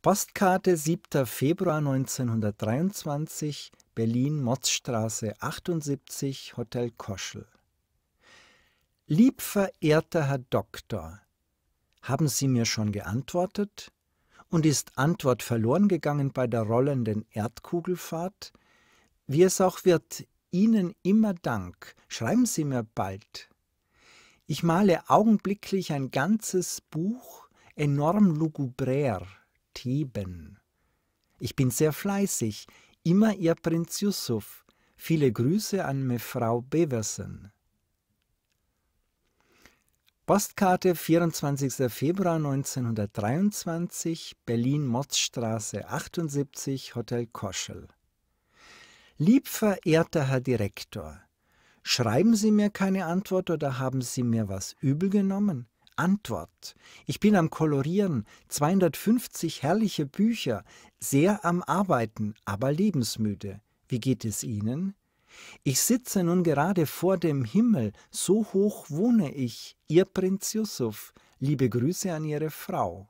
Postkarte 7. Februar 1923, Berlin-Motzstraße 78, Hotel Koschel. Lieb verehrter Herr Doktor, haben Sie mir schon geantwortet? Und ist Antwort verloren gegangen bei der rollenden Erdkugelfahrt? Wie es auch wird, Ihnen immer Dank. Schreiben Sie mir bald. Ich male augenblicklich ein ganzes Buch, enorm lugubrär Theben. Ich bin sehr fleißig, immer Ihr Prinz Yusuf. Viele Grüße an Mefrau Beversen. Postkarte 24. Februar 1923, Berlin-Motzstraße 78, Hotel Koschel. Lieb verehrter Herr Direktor, schreiben Sie mir keine Antwort oder haben Sie mir was übel genommen? Antwort. Ich bin am Kolorieren, 250 herrliche Bücher, sehr am Arbeiten, aber lebensmüde. Wie geht es Ihnen? Ich sitze nun gerade vor dem Himmel, so hoch wohne ich, Ihr Prinz Yusuf. Liebe Grüße an Ihre Frau.